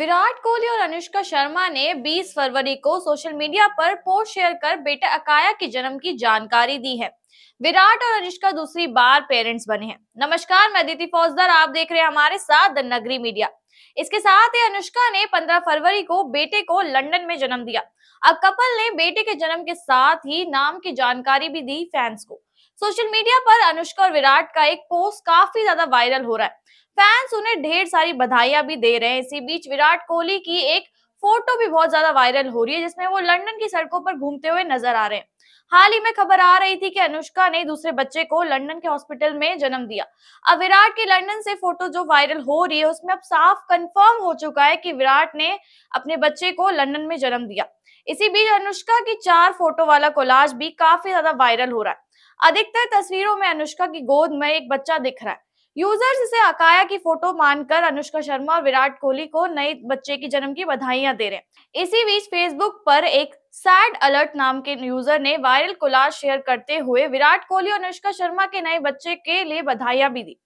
विराट कोहली और अनुष्का शर्मा ने 20 फरवरी को सोशल मीडिया पर पोस्ट शेयर कर बेटा अकाया के जन्म की जानकारी दी है विराट और अनुष्का दूसरी बार पेरेंट्स बने हैं नमस्कार मैं अदिति फौजदार आप देख रहे हैं हमारे साथ द नगरी मीडिया इसके साथ ही अनुष्का ने 15 फरवरी को बेटे को लंदन में जन्म दिया अब कपल ने बेटे के जन्म के साथ ही नाम की जानकारी भी दी फैंस को सोशल मीडिया पर अनुष्का और विराट का एक पोस्ट काफी ज्यादा वायरल हो रहा है फैंस उन्हें ढेर सारी बधाइयां भी दे रहे हैं इसी बीच विराट कोहली की एक फोटो भी बहुत ज्यादा वायरल हो रही है जिसमें वो लंदन की सड़कों पर घूमते हुए नजर आ रहे हैं हाल ही में खबर आ रही थी कि अनुष्का ने दूसरे बच्चे को लंदन के हॉस्पिटल में जन्म दिया अब विराट की लंदन से फोटो जो वायरल हो रही है उसमें अब साफ कंफर्म हो चुका है कि विराट ने अपने बच्चे को लंदन में जन्म दिया इसी बीच अनुष्का की चार फोटो वाला कोलाज भी काफी ज्यादा वायरल हो रहा है अधिकतर तस्वीरों में अनुष्का की गोद में एक बच्चा दिख रहा है यूजर्स इसे अकाया की फोटो मानकर अनुष्का शर्मा और विराट कोहली को नए बच्चे की जन्म की बधाइयां दे रहे हैं इसी बीच फेसबुक पर एक सैड अलर्ट नाम के यूजर ने वायरल कोलाज शेयर करते हुए विराट कोहली और अनुष्का शर्मा के नए बच्चे के लिए बधाइयां भी दी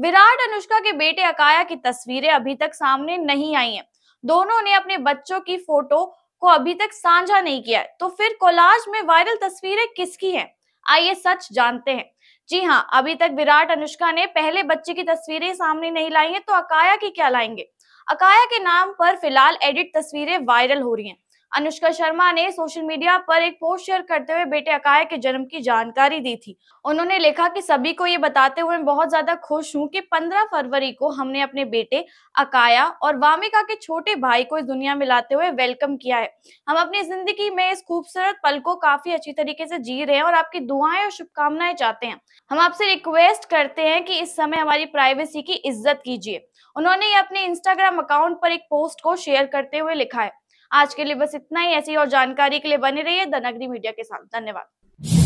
विराट अनुष्का के बेटे अकाया की तस्वीरें अभी तक सामने नहीं आई हैं दोनों ने अपने बच्चों की फोटो को अभी तक साझा नहीं किया है तो फिर कोलाज में वायरल तस्वीरें किसकी हैं आइए सच जानते हैं जी हाँ अभी तक विराट अनुष्का ने पहले बच्चे की तस्वीरें सामने नहीं लाई हैं तो अकाया की क्या लाएंगे अकाया के नाम पर फिलहाल एडिट तस्वीरें वायरल हो रही हैं अनुष्का शर्मा ने सोशल मीडिया पर एक पोस्ट शेयर करते हुए बेटे अकाय के जन्म की जानकारी दी थी उन्होंने लिखा कि सभी को ये बताते हुए बहुत ज्यादा खुश हूँ कि 15 फरवरी को हमने अपने बेटे अकाया और वामिका के छोटे भाई को इस दुनिया में लाते हुए वेलकम किया है हम अपनी जिंदगी में इस खूबसूरत पल को काफी अच्छी तरीके से जी रहे हैं और आपकी दुआएं और शुभकामनाएं चाहते हैं हम आपसे रिक्वेस्ट करते हैं कि इस समय हमारी प्राइवेसी की इज्जत कीजिए उन्होंने अपने इंस्टाग्राम अकाउंट पर एक पोस्ट को शेयर करते हुए लिखा है आज के लिए बस इतना ही ऐसी और जानकारी के लिए बने रहिए द नगरी मीडिया के साथ धन्यवाद